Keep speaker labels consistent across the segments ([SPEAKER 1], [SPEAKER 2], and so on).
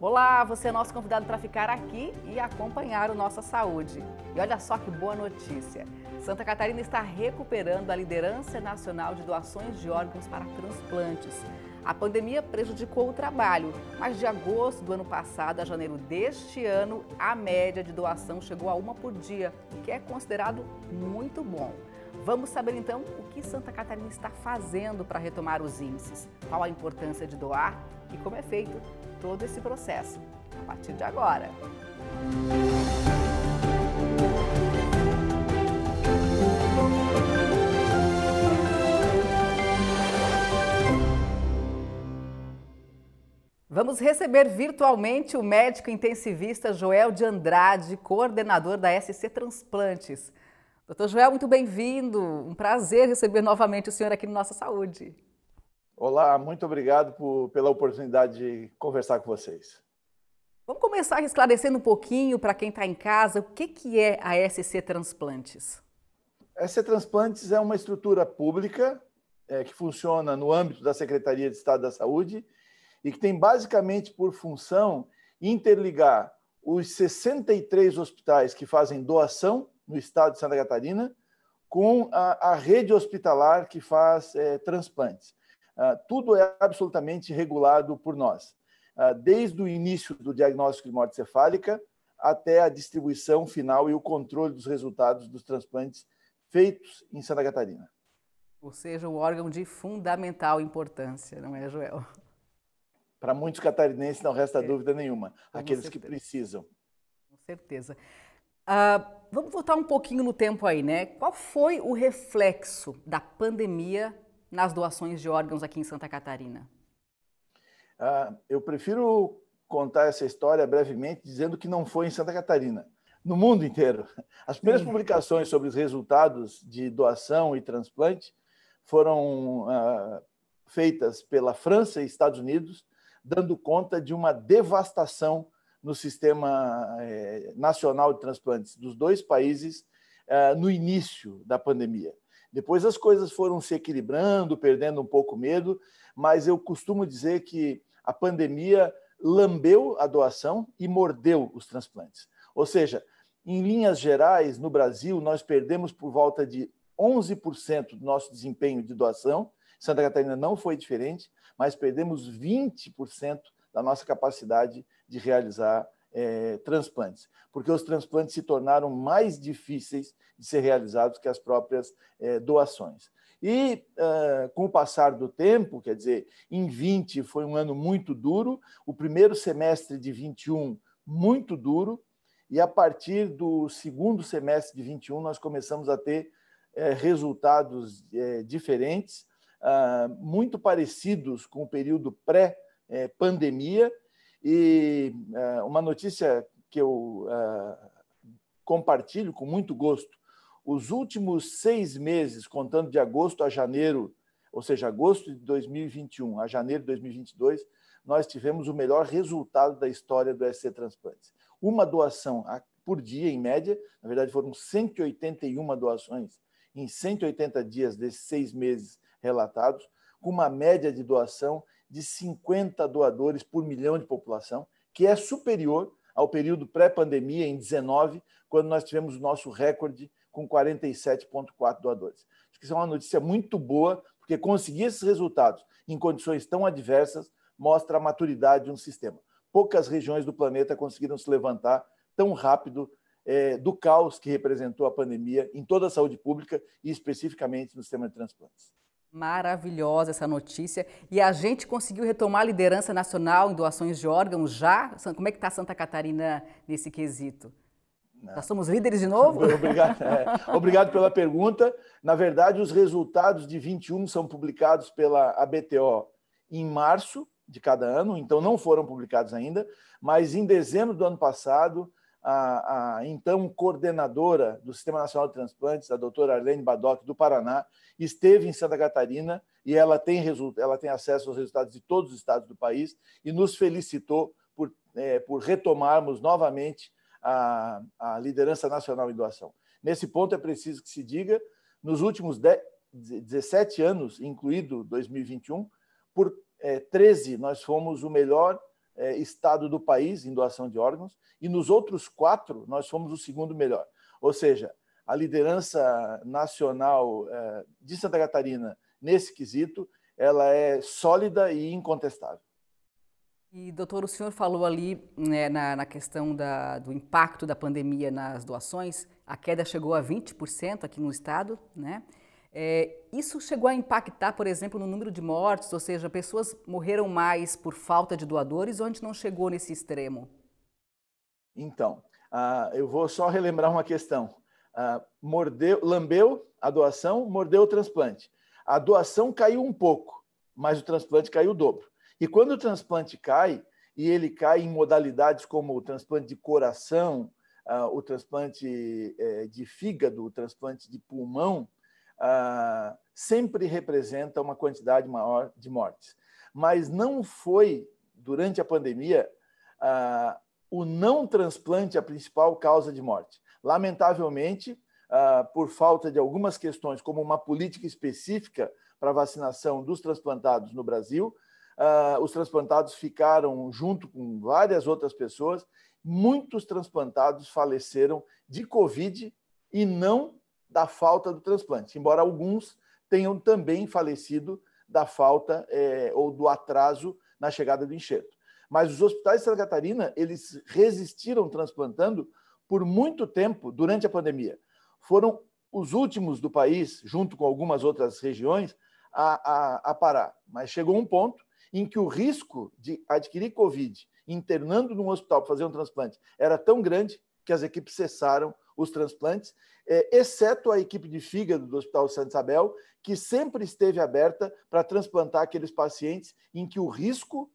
[SPEAKER 1] Olá, você é nosso convidado para ficar aqui e acompanhar o Nossa Saúde. E olha só que boa notícia! Santa Catarina está recuperando a liderança nacional de doações de órgãos para transplantes. A pandemia prejudicou o trabalho, mas de agosto do ano passado a janeiro deste ano, a média de doação chegou a uma por dia, o que é considerado muito bom. Vamos saber então o que Santa Catarina está fazendo para retomar os índices, qual a importância de doar e como é feito todo esse processo a partir de agora. Vamos receber virtualmente o médico intensivista Joel de Andrade, coordenador da SC Transplantes. Doutor Joel, muito bem-vindo. Um prazer receber novamente o senhor aqui no Nossa
[SPEAKER 2] Saúde. Olá, muito obrigado por, pela oportunidade de conversar com vocês.
[SPEAKER 1] Vamos começar esclarecendo um pouquinho para quem está em casa o que, que é a SC Transplantes.
[SPEAKER 2] A SC Transplantes é uma estrutura pública é, que funciona no âmbito da Secretaria de Estado da Saúde e que tem basicamente por função interligar os 63 hospitais que fazem doação no estado de Santa Catarina com a, a rede hospitalar que faz é, transplantes. Ah, tudo é absolutamente regulado por nós, ah, desde o início do diagnóstico de morte cefálica até a distribuição final e o controle dos resultados dos transplantes feitos em Santa Catarina.
[SPEAKER 1] Ou seja, um órgão de fundamental importância, não é, Joel?
[SPEAKER 2] Para muitos catarinenses não resta é. dúvida nenhuma, Com aqueles certeza. que precisam.
[SPEAKER 1] Com certeza. Uh, vamos voltar um pouquinho no tempo aí, né? Qual foi o reflexo da pandemia nas doações de órgãos aqui em Santa Catarina?
[SPEAKER 2] Ah, eu prefiro contar essa história brevemente dizendo que não foi em Santa Catarina, no mundo inteiro. As primeiras Sim. publicações sobre os resultados de doação e transplante foram ah, feitas pela França e Estados Unidos, dando conta de uma devastação no sistema eh, nacional de transplantes dos dois países eh, no início da pandemia. Depois as coisas foram se equilibrando, perdendo um pouco o medo, mas eu costumo dizer que a pandemia lambeu a doação e mordeu os transplantes. Ou seja, em linhas gerais, no Brasil, nós perdemos por volta de 11% do nosso desempenho de doação. Santa Catarina não foi diferente, mas perdemos 20% da nossa capacidade de realizar é, transplantes, porque os transplantes se tornaram mais difíceis de ser realizados que as próprias é, doações. E uh, com o passar do tempo, quer dizer, em 20 foi um ano muito duro, o primeiro semestre de 21 muito duro, e a partir do segundo semestre de 21 nós começamos a ter é, resultados é, diferentes, ah, muito parecidos com o período pré-pandemia, é, e uh, uma notícia que eu uh, compartilho com muito gosto: os últimos seis meses, contando de agosto a janeiro, ou seja, agosto de 2021 a janeiro de 2022, nós tivemos o melhor resultado da história do SC Transplantes. Uma doação por dia, em média, na verdade foram 181 doações em 180 dias desses seis meses relatados, com uma média de doação de 50 doadores por milhão de população, que é superior ao período pré-pandemia, em 19, quando nós tivemos o nosso recorde com 47,4 doadores. Acho que isso é uma notícia muito boa, porque conseguir esses resultados em condições tão adversas mostra a maturidade de um sistema. Poucas regiões do planeta conseguiram se levantar tão rápido é, do caos que representou a pandemia em toda a saúde pública e especificamente no sistema de transplantes.
[SPEAKER 1] Maravilhosa essa notícia. E a gente conseguiu retomar a liderança nacional em doações de órgãos já? Como é que está Santa Catarina
[SPEAKER 2] nesse quesito? Nós somos líderes de novo? Obrigado, é. Obrigado pela pergunta. Na verdade, os resultados de 21 são publicados pela ABTO em março de cada ano, então não foram publicados ainda, mas em dezembro do ano passado, a, a, então coordenadora do Sistema Nacional de Transplantes, a doutora Arlene Badoc, do Paraná, esteve em Santa Catarina e ela tem, ela tem acesso aos resultados de todos os estados do país e nos felicitou por, é, por retomarmos novamente a, a, liderança nacional em doação. Nesse ponto é preciso que se diga, nos últimos 10, 17 anos, incluído 2021, por é, 13 nós fomos o melhor é, estado do país em doação de órgãos, e nos outros quatro nós fomos o segundo melhor. Ou seja, a liderança nacional é, de Santa Catarina nesse quesito ela é sólida e incontestável.
[SPEAKER 1] E, doutor, o senhor falou ali né, na, na, questão da, do impacto da pandemia nas doações. A queda chegou a 20% aqui no estado, né? É, isso chegou a impactar, por exemplo, no número de mortes, ou seja, pessoas morreram mais por falta de doadores, ou a gente não chegou nesse
[SPEAKER 2] extremo? Então, uh, eu vou só relembrar uma questão. Uh, mordeu, lambeu a doação, mordeu o transplante. A doação caiu um pouco, mas o transplante caiu o dobro. E quando o transplante cai, e ele cai em modalidades como o transplante de coração, uh, o transplante eh, de fígado, o transplante de pulmão, ah, sempre representa uma quantidade maior de mortes. Mas não foi, durante a pandemia, ah, o não transplante a principal causa de morte. Lamentavelmente, ah, por falta de algumas questões, como uma política específica para vacinação dos transplantados no Brasil, Uh, os transplantados ficaram junto com várias outras pessoas. Muitos transplantados faleceram de Covid e não da falta do transplante, embora alguns tenham também falecido da falta é, ou do atraso na chegada do enxerto. Mas os hospitais de Santa Catarina, eles resistiram transplantando por muito tempo durante a pandemia. Foram os últimos do país, junto com algumas outras regiões, a, a, a parar. Mas chegou um ponto em que o risco de adquirir Covid internando num hospital para fazer um transplante era tão grande que as equipes cessaram os transplantes, é, exceto a equipe de fígado do Hospital Santa Isabel, que sempre esteve aberta para transplantar aqueles pacientes em que o risco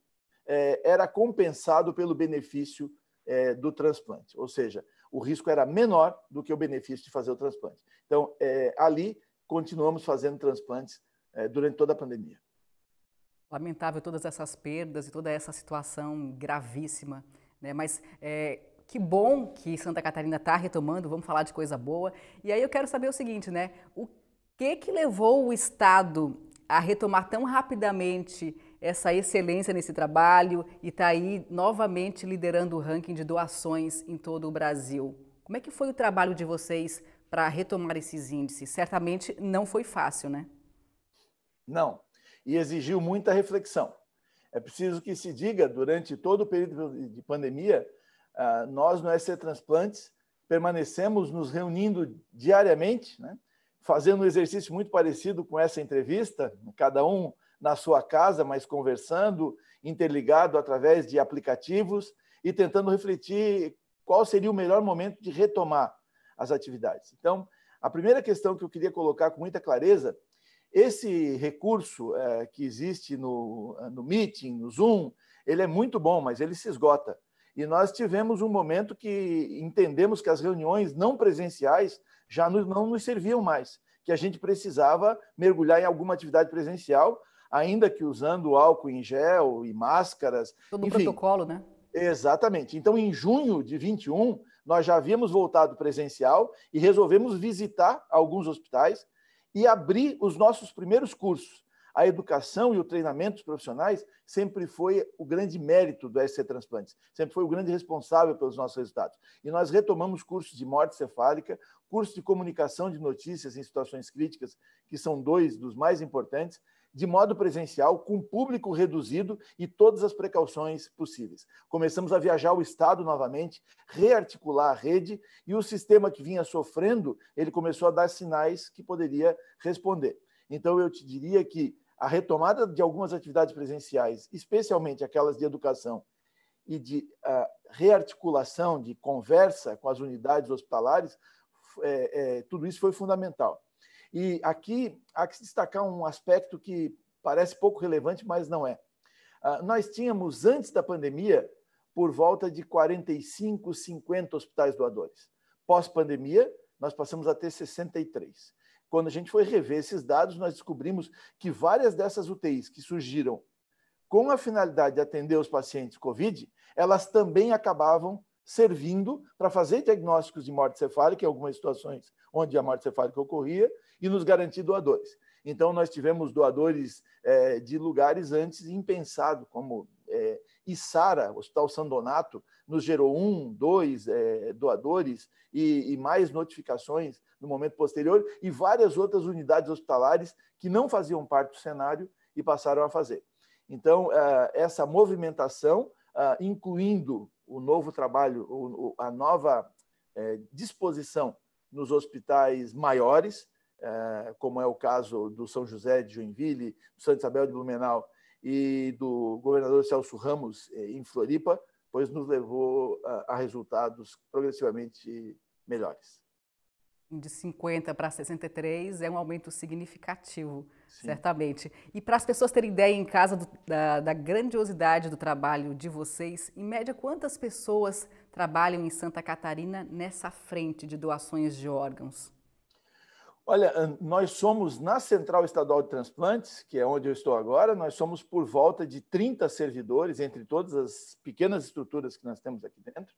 [SPEAKER 2] é, era compensado pelo benefício é, do transplante, ou seja, o risco era menor do que o benefício de fazer o transplante. Então, ali continuamos fazendo transplantes durante toda a pandemia.
[SPEAKER 1] Lamentável todas essas perdas e toda essa situação gravíssima, né? mas é, que bom que Santa Catarina está retomando, vamos falar de coisa boa. E aí eu quero saber o seguinte, né? O que que levou o Estado a retomar tão rapidamente essa excelência nesse trabalho e está aí novamente liderando o ranking de doações em todo o Brasil? Como é que foi o trabalho de vocês para retomar esses índices? Certamente não foi fácil, né?
[SPEAKER 2] Não, e exigiu muita reflexão. É preciso que se diga, durante todo o período de pandemia, ah, nós no SC Transplantes permanecemos nos reunindo diariamente, né? fazendo um exercício muito parecido com essa entrevista, cada um na sua casa, mas conversando, interligado através de aplicativos e tentando refletir qual seria o melhor momento de retomar as atividades. Então, a primeira questão que eu queria colocar com muita clareza, esse recurso é, que existe no, no Meeting, no Zoom, ele é muito bom, mas ele se esgota. E nós tivemos um momento que entendemos que as reuniões não presenciais já não nos serviam mais, que a gente precisava mergulhar em alguma atividade presencial, ainda que usando álcool em gel e máscaras. Todo enfim. protocolo, né? Exatamente. Então, em junho de 21, nós já havíamos voltado presencial e resolvemos visitar alguns hospitais e abrir os nossos primeiros cursos a educação e o treinamento dos profissionais sempre foi o grande mérito do SC Transplantes, sempre foi o grande responsável pelos nossos resultados. E nós retomamos cursos de morte cefálica, cursos de comunicação de notícias em situações críticas, que são dois dos mais importantes, de modo presencial, com público reduzido e todas as precauções possíveis. Começamos a viajar o Estado novamente, rearticular a rede e o sistema que vinha sofrendo, ele começou a dar sinais que poderia responder. Então, eu te diria que a retomada de algumas atividades presenciais, especialmente aquelas de educação e de ah, rearticulação de conversa com as unidades hospitalares, é, é, tudo isso foi fundamental. E aqui há que destacar um aspecto que parece pouco relevante, mas não é. Ah, nós tínhamos, antes da pandemia, por volta de 45, 50 hospitais doadores. Pós-pandemia, nós passamos a ter 63. Quando a gente foi rever esses dados, nós descobrimos que várias dessas UTIs que surgiram com a finalidade de atender os pacientes COVID, elas também acabavam servindo para fazer diagnósticos de morte cefálica, em algumas situações onde a morte cefálica ocorria, e nos garantir doadores. Então, nós tivemos doadores é, de lugares antes impensados, como é, Sara, Hospital Sandonato Donato, nos gerou um, dois é, doadores e, e mais notificações no momento posterior, e várias outras unidades hospitalares que não faziam parte do cenário e passaram a fazer. Então, eh, essa movimentação, eh, incluindo o novo trabalho, a nova disposição nos hospitais maiores, como é o caso do São José de Joinville, do Santa Isabel de Blumenau e do governador Celso Ramos eh, em Floripa, pois nos levou a, resultados progressivamente melhores.
[SPEAKER 1] De 50 para 63 é um aumento significativo, Sim. certamente. E para as pessoas terem ideia em casa do, da, da grandiosidade do trabalho de vocês, em média, quantas pessoas trabalham em Santa Catarina nessa frente de doações de órgãos?
[SPEAKER 2] Olha, nós somos na Central Estadual de Transplantes, que é onde eu estou agora, nós somos por volta de 30 servidores, entre todas as pequenas estruturas que nós temos aqui dentro,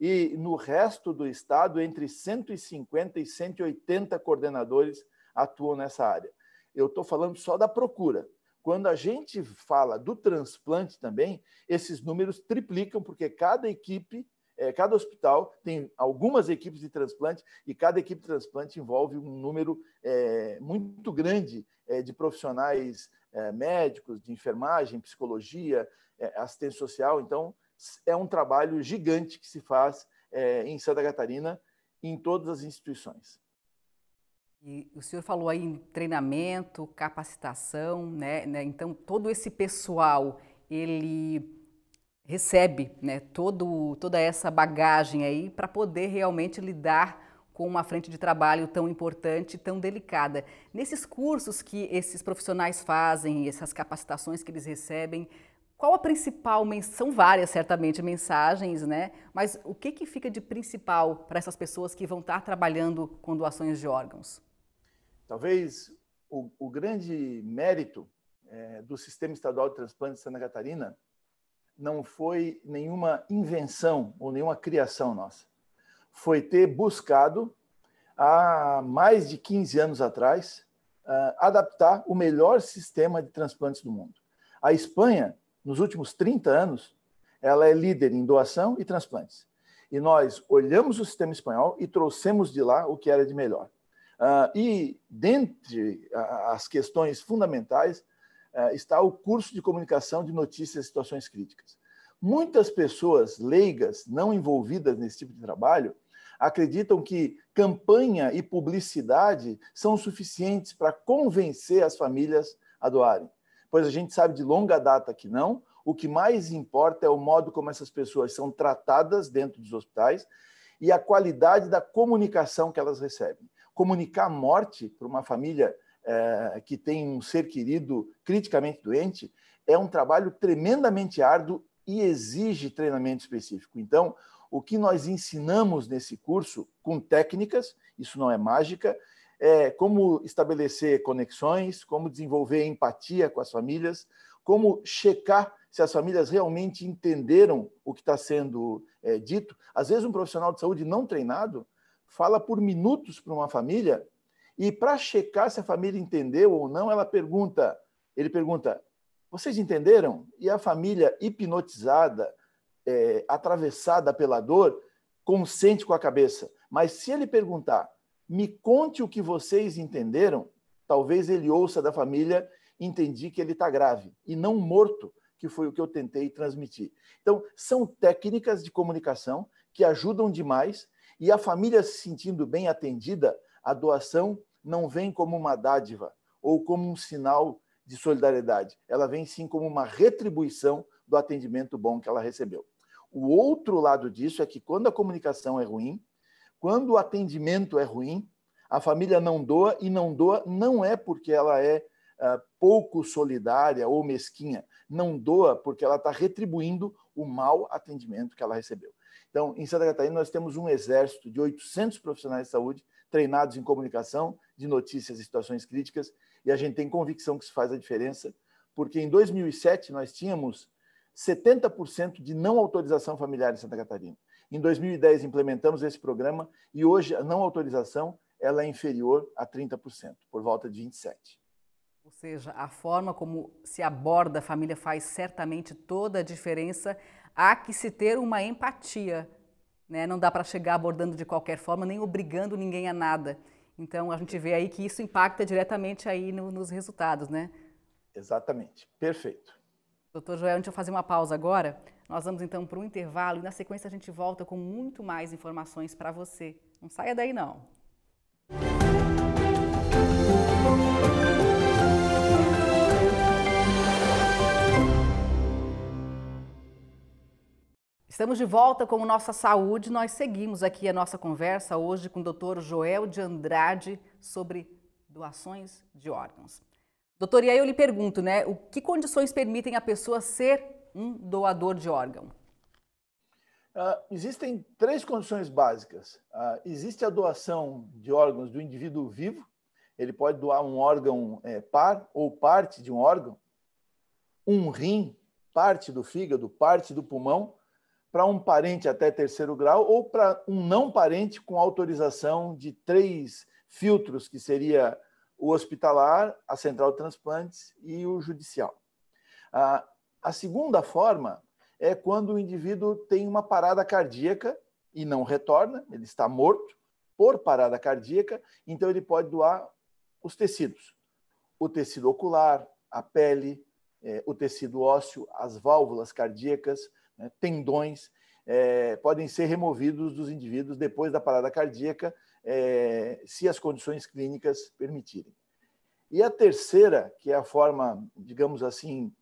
[SPEAKER 2] e no resto do estado, entre 150 e 180 coordenadores atuam nessa área. Eu estou falando só da procura. Quando a gente fala do transplante também, esses números triplicam, porque cada equipe é, cada hospital tem algumas equipes de transplante e cada equipe de transplante envolve um número é, muito grande é, de profissionais é, médicos, de enfermagem, psicologia, é, assistência social. Então, é um trabalho gigante que se faz é, em Santa Catarina e em todas as instituições.
[SPEAKER 1] E o senhor falou aí em treinamento, capacitação, né? né? Então, todo esse pessoal, ele recebe né, todo, toda essa bagagem aí para poder realmente lidar com uma frente de trabalho tão importante, tão delicada. Nesses cursos que esses profissionais fazem, essas capacitações que eles recebem, qual a principal são várias certamente mensagens, né? Mas o que que fica de principal para essas pessoas que vão estar tá trabalhando com
[SPEAKER 2] doações de órgãos? Talvez o, o grande mérito é, do sistema estadual de transplante de Santa Catarina não foi nenhuma invenção ou nenhuma criação nossa. Foi ter buscado, há mais de 15 anos atrás, ah, adaptar o melhor sistema de transplantes do mundo. A Espanha, nos últimos 30 anos, ela é líder em doação e transplantes. E nós olhamos o sistema espanhol e trouxemos de lá o que era de melhor. Ah, e dentre as questões fundamentais, é, está o curso de comunicação de notícias e situações críticas. Muitas pessoas leigas, não envolvidas nesse tipo de trabalho, acreditam que campanha e publicidade são suficientes para convencer as famílias a doarem. Pois a gente sabe de longa data que não. O que mais importa é o modo como essas pessoas são tratadas dentro dos hospitais e a qualidade da comunicação que elas recebem. Comunicar morte para uma família é, que tem um ser querido criticamente doente, é um trabalho tremendamente árduo e exige treinamento específico. Então, o que nós ensinamos nesse curso, com técnicas, isso não é mágica, é como estabelecer conexões, como desenvolver empatia com as famílias, como checar se as famílias realmente entenderam o que está sendo é, dito. Às vezes, um profissional de saúde não treinado fala por minutos para uma família e para checar se a família entendeu ou não, ela pergunta, ele pergunta: "Vocês entenderam?" E a família hipnotizada, é, atravessada pela dor, consente com a cabeça. Mas se ele perguntar: "Me conte o que vocês entenderam", talvez ele ouça da família entendi que ele está grave e não morto, que foi o que eu tentei transmitir. Então, são técnicas de comunicação que ajudam demais e a família se sentindo bem atendida a doação não vem como uma dádiva ou como um sinal de solidariedade. Ela vem sim como uma retribuição do atendimento bom que ela recebeu. O outro lado disso é que quando a comunicação é ruim, quando o atendimento é ruim, a família não doa e não doa não é porque ela é uh, pouco solidária ou mesquinha, não doa porque ela está retribuindo o mau atendimento que ela recebeu. Então, em Santa Catarina, nós temos um exército de 800 profissionais de saúde treinados em comunicação, de notícias e situações críticas, e a gente tem convicção que isso faz a diferença, porque em 2007 nós tínhamos 70% de não autorização familiar em Santa Catarina. Em 2010 implementamos esse programa e hoje a não autorização ela é inferior a 30%, por volta de 27.
[SPEAKER 1] Ou seja, a forma como se aborda a família faz certamente toda a diferença. Há que se ter uma empatia né? Não dá para chegar abordando de qualquer forma, nem obrigando ninguém a nada. Então a gente vê aí que isso impacta diretamente aí no, nos resultados, né?
[SPEAKER 2] Exatamente, perfeito.
[SPEAKER 1] Doutor Joel, a gente vai fazer uma pausa agora. Nós vamos então para um intervalo e na sequência a gente volta com muito mais informações para você. Não saia daí não. Estamos de volta com Nossa Saúde. Nós seguimos aqui a nossa conversa hoje com o Dr. Joel de Andrade sobre doações de órgãos. Doutor, e aí eu lhe pergunto, né, o que condições permitem a pessoa ser um doador de órgão?
[SPEAKER 2] Uh, existem três condições básicas. Uh, existe a doação de órgãos do indivíduo vivo, ele pode doar um órgão é, par ou parte de um órgão, um rim, parte do fígado, parte do pulmão, para um parente até terceiro grau ou para um não parente com autorização de três filtros, que seria o hospitalar, a central de transplantes e o judicial. A, a segunda forma é quando o indivíduo tem uma parada cardíaca e não retorna, ele está morto por parada cardíaca, então ele pode doar os tecidos, o tecido ocular, a pele, é, o tecido ósseo, as válvulas cardíacas, né, tendões, é, podem ser removidos dos indivíduos depois da parada cardíaca, é, se as condições clínicas permitirem. E a terceira, que é a forma, digamos assim,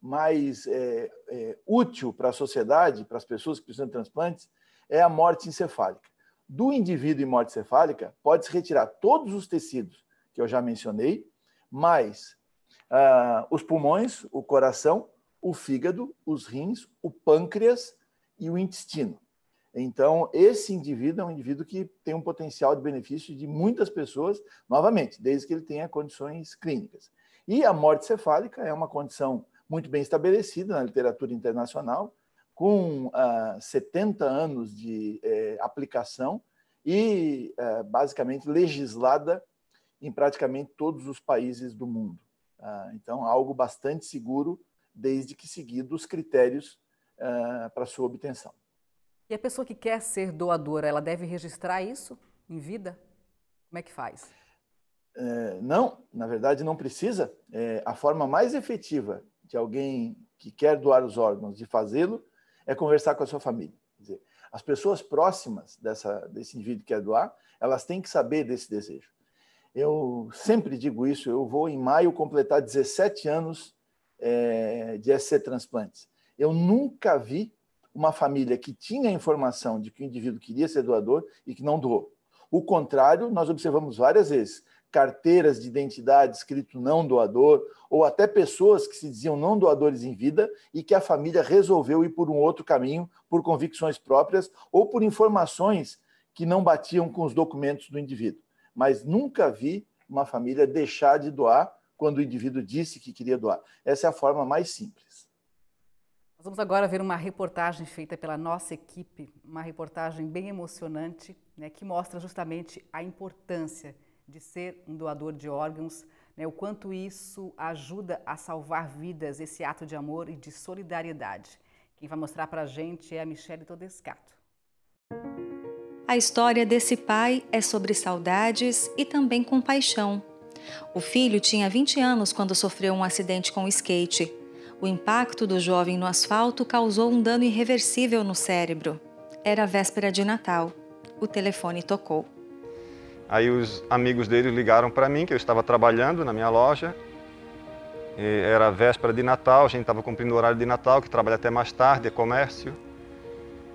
[SPEAKER 2] mais é, é, útil para a sociedade, para as pessoas que precisam de transplantes, é a morte encefálica. Do indivíduo em morte encefálica, pode-se retirar todos os tecidos que eu já mencionei, mais ah, os pulmões, o coração, o fígado, os rins, o pâncreas e o intestino. Então, esse indivíduo é um indivíduo que tem um potencial de benefício de muitas pessoas, novamente, desde que ele tenha condições clínicas. E a morte cefálica é uma condição muito bem estabelecida na literatura internacional, com ah, 70 anos de eh, aplicação e eh, basicamente legislada em praticamente todos os países do mundo. Ah, então, algo bastante seguro desde que seguidos os critérios uh, para sua obtenção.
[SPEAKER 1] E a pessoa que quer ser doadora, ela deve registrar isso em vida? Como é que faz?
[SPEAKER 2] É, não, na verdade não precisa. É, a forma mais efetiva de alguém que quer doar os órgãos de fazê-lo é conversar com a sua família. Dizer, as pessoas próximas dessa, desse indivíduo que quer doar, elas têm que saber desse desejo. Eu sempre digo isso, eu vou em maio completar 17 anos é, de SC transplantes. Eu nunca vi uma família que tinha a informação de que o indivíduo queria ser doador e que não doou. O contrário, nós observamos várias vezes carteiras de identidade escrito não doador, ou até pessoas que se diziam não doadores em vida e que a família resolveu ir por um outro caminho, por convicções próprias ou por informações que não batiam com os documentos do indivíduo. Mas nunca vi uma família deixar de doar quando o indivíduo disse que queria doar. Essa é a forma mais simples.
[SPEAKER 1] Nós vamos agora ver uma reportagem feita pela nossa equipe, uma reportagem bem emocionante, né, que mostra justamente a importância de ser um doador de órgãos, né, o quanto isso ajuda a salvar vidas, esse ato de amor e de solidariedade. Quem vai mostrar para a gente é a Michele Todescato.
[SPEAKER 3] A história desse pai é sobre saudades e também compaixão. O filho tinha 20 anos quando sofreu um acidente com o skate. O impacto do jovem no asfalto causou um dano irreversível no cérebro. Era véspera de Natal. O telefone tocou.
[SPEAKER 4] Aí os amigos dele ligaram para mim, que eu estava trabalhando na minha loja. era véspera de Natal, a gente estava cumprindo o horário de Natal, que trabalha até mais tarde, é comércio.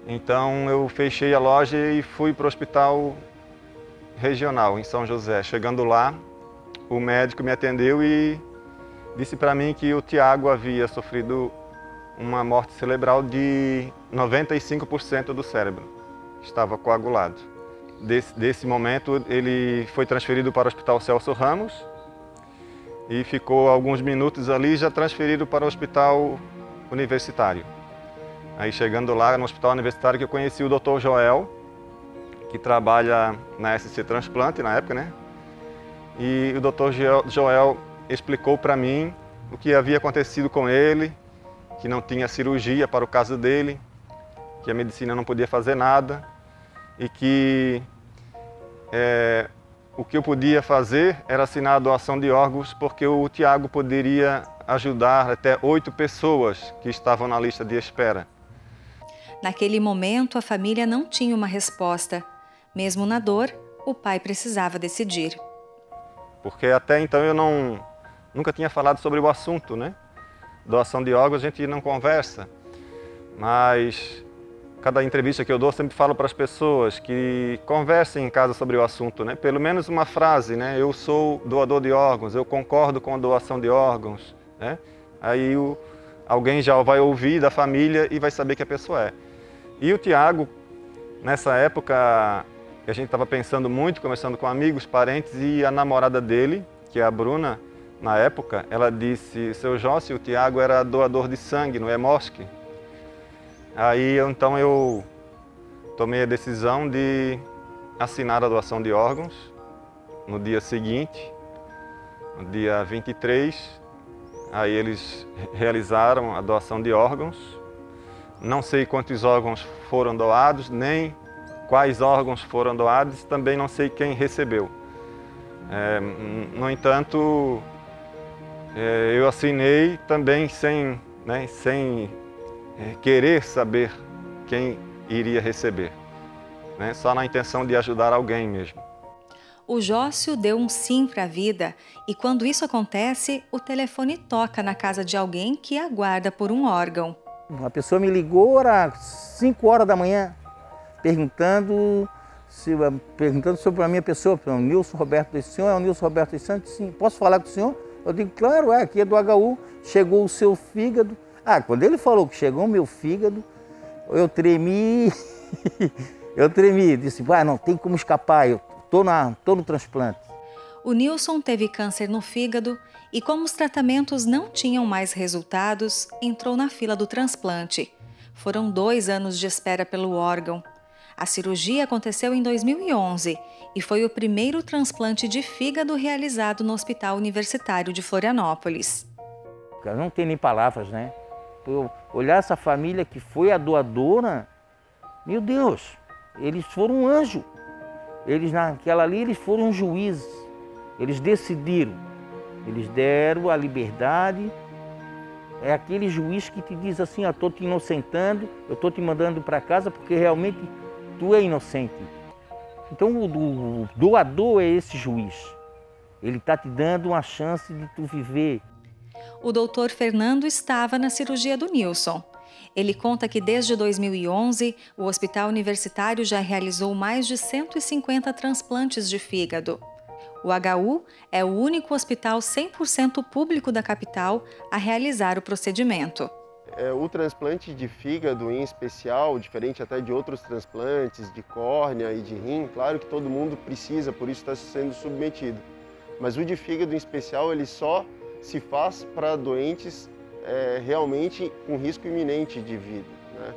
[SPEAKER 4] Então eu fechei a loja e fui para o hospital regional, em São José. Chegando lá, o médico me atendeu e disse para mim que o Tiago havia sofrido uma morte cerebral de 95% do cérebro. Estava coagulado. Desse, desse momento, ele foi transferido para o Hospital Celso Ramos e ficou alguns minutos ali já transferido para o Hospital Universitário. Aí chegando lá no Hospital Universitário que eu conheci o Dr. Joel, que trabalha na SC Transplante na época, né? e o Dr. Joel explicou para mim o que havia acontecido com ele, que não tinha cirurgia para o caso dele, que a medicina não podia fazer nada e que é, o que eu podia fazer era assinar a doação de órgãos, porque o Tiago poderia ajudar até oito pessoas que estavam na lista de espera.
[SPEAKER 3] Naquele momento, a família não tinha uma resposta. Mesmo na dor, o pai precisava decidir
[SPEAKER 4] porque até então eu não nunca tinha falado sobre o assunto, né? Doação de órgãos a gente não conversa, mas cada entrevista que eu dou eu sempre falo para as pessoas que conversem em casa sobre o assunto, né? Pelo menos uma frase, né? Eu sou doador de órgãos, eu concordo com a doação de órgãos, né? Aí o, alguém já vai ouvir da família e vai saber que a pessoa é. E o Tiago, nessa época, e a gente estava pensando muito, conversando com amigos, parentes e a namorada dele, que é a Bruna, na época, ela disse: Seu Jócio, o Tiago era doador de sangue no Emosc. Aí então eu tomei a decisão de assinar a doação de órgãos no dia seguinte, no dia 23. Aí eles realizaram a doação de órgãos. Não sei quantos órgãos foram doados, nem quais órgãos foram doados, também não sei quem recebeu. É, no entanto, é, eu assinei também sem, né, sem é, querer saber quem iria receber, né, só na intenção de ajudar alguém mesmo.
[SPEAKER 3] O Jócio deu um sim para a vida e quando isso acontece, o telefone toca na casa de alguém que aguarda por um órgão.
[SPEAKER 5] Uma pessoa me ligou, era 5 horas da manhã, perguntando, se, perguntando sobre a minha pessoa, o Nilson Roberto, esse senhor é o Nilson Roberto Santos? Sim, posso falar com o senhor? Eu digo, claro, é, aqui é do HU, chegou o seu fígado. Ah, quando ele falou que chegou o meu fígado, eu tremi, eu tremi, disse, vai, ah, não tem como escapar, eu tô, na, tô no transplante.
[SPEAKER 3] O Nilson teve câncer no fígado e como os tratamentos não tinham mais resultados, entrou na fila do transplante. Foram dois anos de espera pelo órgão a cirurgia aconteceu em 2011 e foi o primeiro transplante de fígado realizado no Hospital Universitário de Florianópolis.
[SPEAKER 5] não tem nem palavras, né? Eu olhar essa família que foi a doadora, meu Deus, eles foram um anjo. Eles naquela ali, eles foram juízes. Eles decidiram. Eles deram a liberdade. É aquele juiz que te diz assim, estou te inocentando, eu estou te mandando para casa porque realmente tu é inocente. Então o, doador é esse juiz. Ele está te dando uma chance de tu viver. O doutor
[SPEAKER 3] Fernando estava na cirurgia do Nilson. Ele conta que desde 2011, o Hospital Universitário já realizou mais de 150 transplantes de fígado. O HU é o único hospital 100% público da capital a realizar o procedimento
[SPEAKER 6] é, o transplante de fígado em especial, diferente até de outros transplantes de córnea e de rim, claro que todo mundo precisa, por isso está sendo submetido. Mas o de fígado em especial, ele só se faz para doentes é, realmente com risco iminente de vida. Né?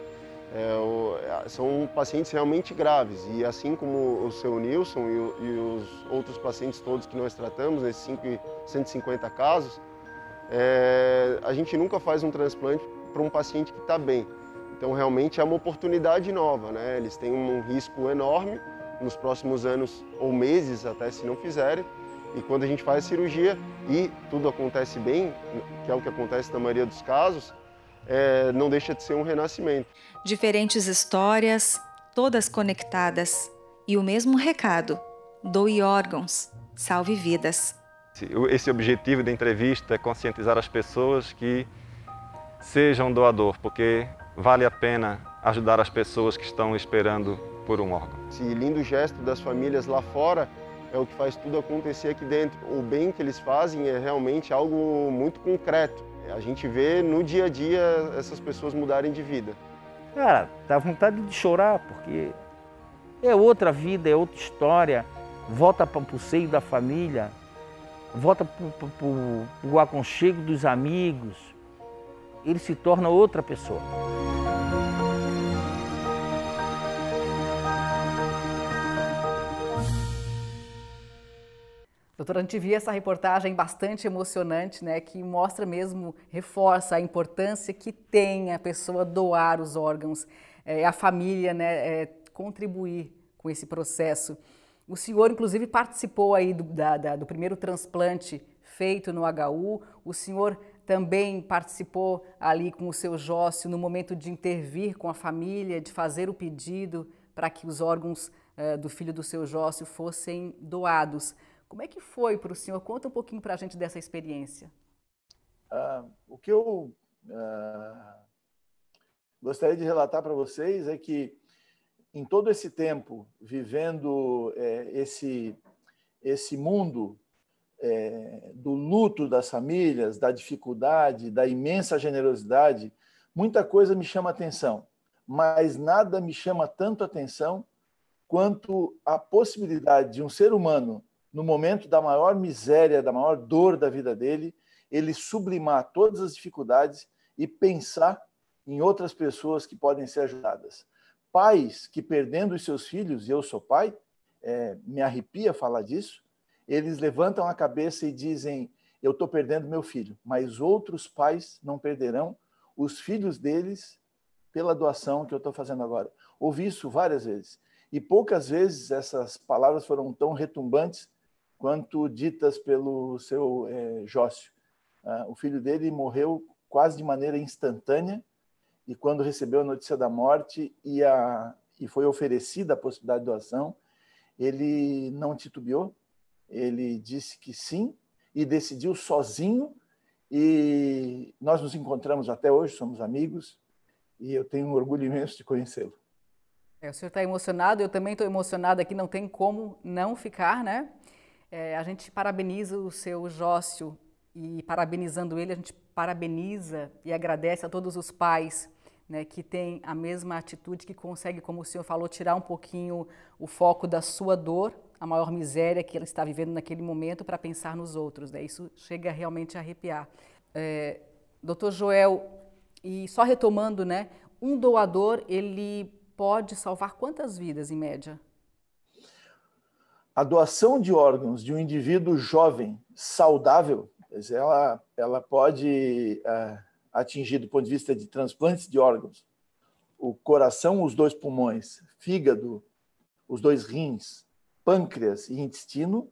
[SPEAKER 6] É, o, é, são pacientes realmente graves e assim como o seu Nilson e, e os outros pacientes todos que nós tratamos, nesses 5, 150 casos, é, a gente nunca faz um transplante para um paciente que está bem. Então, realmente é uma oportunidade nova, né? Eles têm um risco enorme nos próximos anos ou meses, até se não fizerem. E quando a gente faz a cirurgia e tudo acontece bem, que é o que acontece na maioria dos casos, é, não deixa de ser um renascimento.
[SPEAKER 3] Diferentes histórias, todas conectadas e o mesmo recado: doe órgãos, salve vidas.
[SPEAKER 4] Esse objetivo da entrevista é conscientizar as pessoas que Seja um doador, porque vale a pena ajudar as pessoas que estão esperando por um órgão.
[SPEAKER 6] Esse lindo gesto das famílias lá fora é o que faz tudo acontecer aqui dentro. O bem que eles fazem é realmente algo muito concreto. A gente vê no dia a dia essas pessoas mudarem de vida.
[SPEAKER 5] Cara, dá vontade de chorar, porque é outra vida, é outra história. Volta para o seio da família, volta para o aconchego dos amigos, ele se torna outra pessoa.
[SPEAKER 1] Doutora, a gente viu essa reportagem é bastante emocionante, né, que mostra mesmo, reforça a importância que tem a pessoa doar os órgãos, é, a família, né, é, contribuir com esse processo. O senhor, inclusive, participou aí do, da, da, do primeiro transplante feito no HU, o senhor também participou ali com o seu Jócio no momento de intervir com a família, de fazer o pedido para que os órgãos eh, do filho do seu Jócio fossem doados. Como é que foi para o senhor? Conta um pouquinho para a gente dessa experiência.
[SPEAKER 2] Ah, o que eu ah, gostaria de relatar para vocês é que em todo esse tempo vivendo eh, esse esse mundo é, do luto das famílias, da dificuldade, da imensa generosidade, muita coisa me chama atenção, mas nada me chama tanto atenção quanto a possibilidade de um ser humano, no momento da maior miséria, da maior dor da vida dele, ele sublimar todas as dificuldades e pensar em outras pessoas que podem ser ajudadas. Pais que perdendo os seus filhos, e eu sou pai, é, me arrepia falar disso, eles levantam a cabeça e dizem: Eu estou perdendo meu filho, mas outros pais não perderão os filhos deles pela doação que eu estou fazendo agora. Ouvi isso várias vezes. E poucas vezes essas palavras foram tão retumbantes quanto ditas pelo seu é, Jócio. Ah, o filho dele morreu quase de maneira instantânea, e quando recebeu a notícia da morte e, a, e foi oferecida a possibilidade de doação, ele não titubeou, ele disse que sim e decidiu sozinho. E nós nos encontramos até hoje, somos amigos, e eu tenho um orgulho imenso de conhecê-lo.
[SPEAKER 1] É, o senhor está emocionado, eu também estou emocionada aqui, não tem como não ficar, né? É, a gente parabeniza o seu Jócio e parabenizando ele, a gente parabeniza e agradece a todos os pais né, que têm a mesma atitude, que consegue, como o senhor falou, tirar um pouquinho o foco da sua dor a maior miséria que ela está vivendo naquele momento para pensar nos outros. Né? Isso chega realmente a arrepiar. É, Dr. Joel, e só retomando, né, um doador ele pode salvar quantas vidas em média?
[SPEAKER 2] A doação de órgãos de um indivíduo jovem, saudável, ela, ela pode é, atingir, do ponto de vista de transplantes de órgãos, o coração, os dois pulmões, fígado, os dois rins, pâncreas e intestino,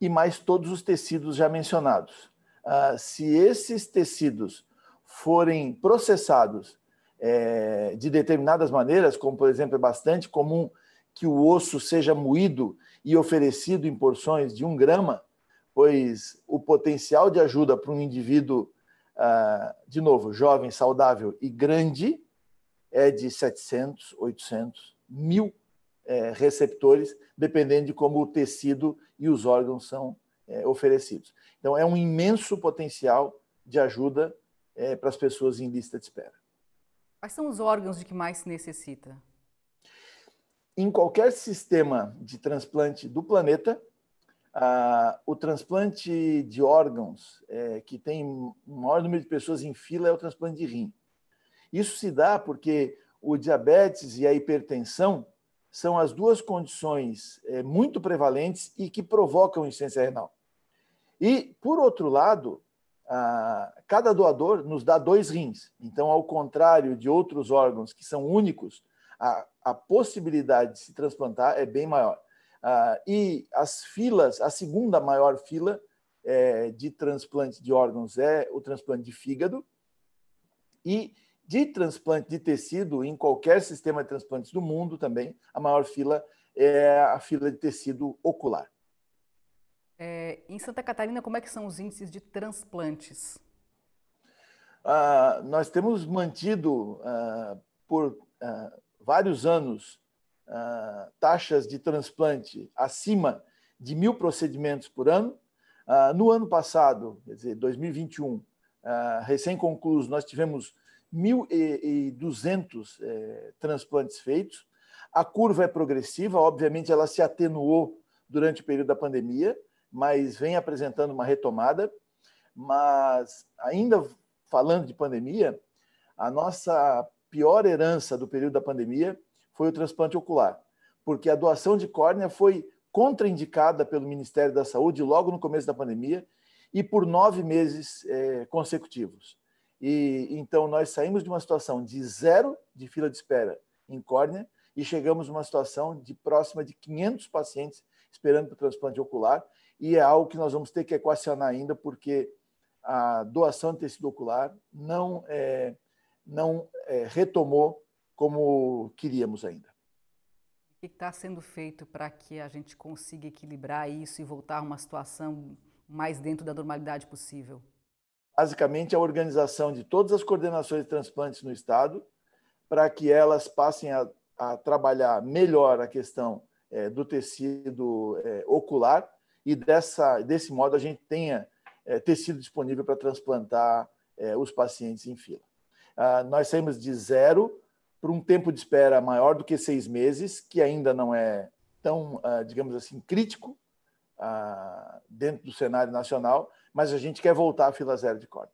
[SPEAKER 2] e mais todos os tecidos já mencionados. Ah, se esses tecidos forem processados é, de determinadas maneiras, como por exemplo é bastante comum que o osso seja moído e oferecido em porções de um grama, pois o potencial de ajuda para um indivíduo, ah, de novo, jovem, saudável e grande, é de 700, 800, mil é, receptores, dependendo de como o tecido e os órgãos são é, oferecidos. Então, é um imenso potencial de ajuda é, para as pessoas em lista de espera.
[SPEAKER 1] Quais são os órgãos de que mais se necessita?
[SPEAKER 2] Em qualquer sistema de transplante do planeta, ah, o transplante de órgãos é, que tem o maior número de pessoas em fila é o transplante de rim. Isso se dá porque o diabetes e a hipertensão são as duas condições é, muito prevalentes e que provocam insuficiência renal. E, por outro lado, a, cada doador nos dá dois rins. Então, ao contrário de outros órgãos que são únicos, a, a possibilidade de se transplantar é bem maior. A, e as filas, a segunda maior fila é, de transplante de órgãos é o transplante de fígado. E de transplante de tecido em qualquer sistema de transplantes do mundo também, a maior fila é a fila de tecido ocular.
[SPEAKER 1] É, em Santa Catarina, como é que são os índices de transplantes?
[SPEAKER 2] Ah, nós temos mantido ah, por ah, vários anos ah, taxas de transplante acima de mil procedimentos por ano. Ah, no ano passado, quer dizer, 2021, ah, recém-concluído, nós tivemos 1.200 eh, transplantes feitos. A curva é progressiva, obviamente ela se atenuou durante o período da pandemia, mas vem apresentando uma retomada. Mas, ainda falando de pandemia, a nossa pior herança do período da pandemia foi o transplante ocular, porque a doação de córnea foi contraindicada pelo Ministério da Saúde logo no começo da pandemia e por nove meses é, consecutivos. E então nós saímos de uma situação de zero de fila de espera em córnea e chegamos a uma situação de próxima de 500 pacientes esperando para o transplante ocular e é algo que nós vamos ter que equacionar ainda porque a doação de tecido ocular não é, não é, retomou como queríamos ainda.
[SPEAKER 1] O que está sendo feito para que a gente consiga equilibrar isso e voltar a uma situação mais dentro da normalidade possível?
[SPEAKER 2] basicamente a organização de todas as coordenações de transplantes no Estado, para que elas passem a, a trabalhar melhor a questão é, do tecido é, ocular e dessa, desse modo a gente tenha é, tecido disponível para transplantar é, os pacientes em fila. Ah, nós saímos de zero para um tempo de espera maior do que seis meses, que ainda não é tão, ah, digamos assim, crítico ah, dentro do cenário nacional, mas a gente quer voltar à fila zero de corte.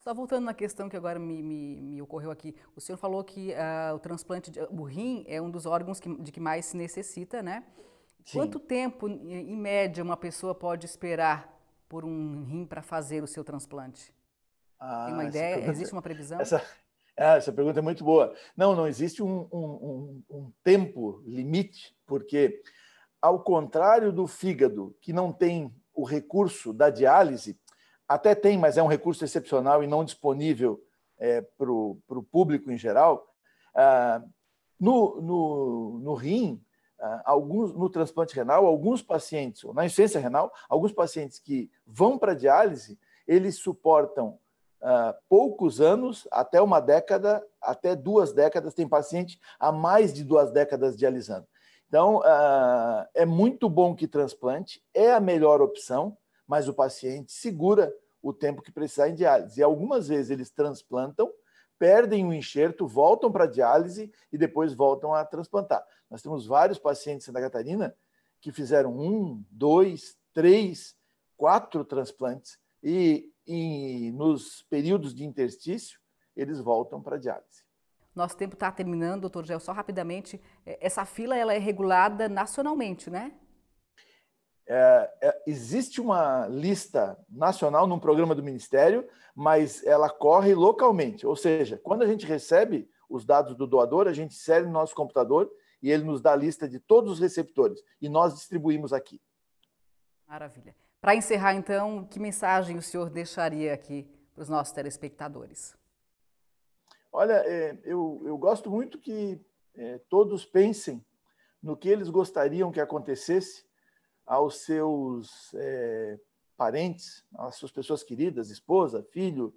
[SPEAKER 1] Só voltando na questão que agora me, me, me ocorreu aqui, o senhor falou que uh, o transplante, de, o rim é um dos órgãos que, de que mais se necessita, né? Sim. Quanto tempo, em média, uma pessoa pode esperar por um rim para fazer o seu transplante?
[SPEAKER 2] Ah, Tem uma ah, ideia? Pergunta, existe uma previsão? Essa, é, essa pergunta é muito boa. Não, não existe um, um, um, um tempo limite, porque, ao contrário do fígado, que não tem o recurso da diálise, até tem, mas é um recurso excepcional e não disponível é, para o público em geral. Ah, no, no, no rim, ah, alguns, no transplante renal, alguns pacientes, ou na insuficiência renal, alguns pacientes que vão para diálise, eles suportam ah, poucos anos, até uma década, até duas décadas, tem paciente há mais de duas décadas dialisando. Então, uh, é muito bom que transplante, é a melhor opção, mas o paciente segura o tempo que precisar em diálise. E algumas vezes eles transplantam, perdem o enxerto, voltam para a diálise e depois voltam a transplantar. Nós temos vários pacientes em Santa Catarina que fizeram um, dois, três, quatro transplantes e, e nos períodos de interstício eles voltam para a diálise.
[SPEAKER 1] Nosso tempo está terminando, doutor Gel, só rapidamente. É, essa fila ela é regulada nacionalmente, né?
[SPEAKER 2] É, é, existe uma lista nacional num programa do Ministério, mas ela corre localmente. Ou seja, quando a gente recebe os dados do doador, a gente insere no nosso computador e ele nos dá a lista de todos os receptores e nós distribuímos aqui. Maravilha.
[SPEAKER 1] Para encerrar, então, que mensagem o senhor deixaria aqui para os nossos telespectadores?
[SPEAKER 2] Olha, é, eu, eu gosto muito que é, todos pensem no que eles gostariam que acontecesse aos seus é, parentes, às suas pessoas queridas, esposa, filho,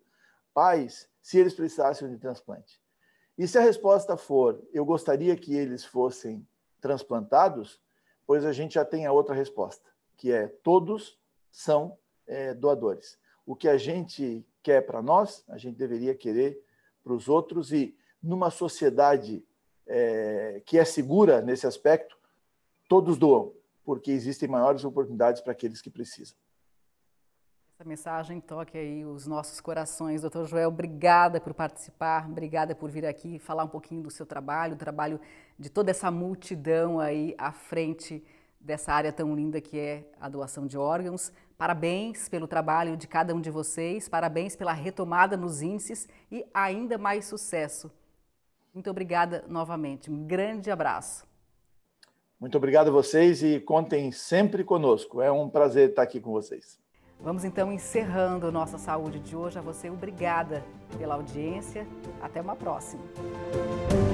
[SPEAKER 2] pais, se eles precisassem de transplante. E se a resposta for eu gostaria que eles fossem transplantados, pois a gente já tem a outra resposta, que é todos são é, doadores. O que a gente quer para nós, a gente deveria querer para os outros e numa sociedade é, que é segura nesse aspecto, todos doam, porque existem maiores oportunidades para aqueles que precisam.
[SPEAKER 1] Essa mensagem toque aí os nossos corações. Doutor Joel, obrigada por participar, obrigada por vir aqui falar um pouquinho do seu trabalho, o trabalho de toda essa multidão aí à frente dessa área tão linda que é a doação de órgãos. Parabéns pelo trabalho de cada um de vocês, parabéns pela retomada nos índices e ainda mais sucesso. Muito obrigada novamente.
[SPEAKER 2] Um grande abraço. Muito obrigado a vocês e contem sempre conosco. É um prazer estar aqui com vocês.
[SPEAKER 1] Vamos então encerrando nossa saúde de hoje. A você, obrigada pela audiência. Até uma próxima.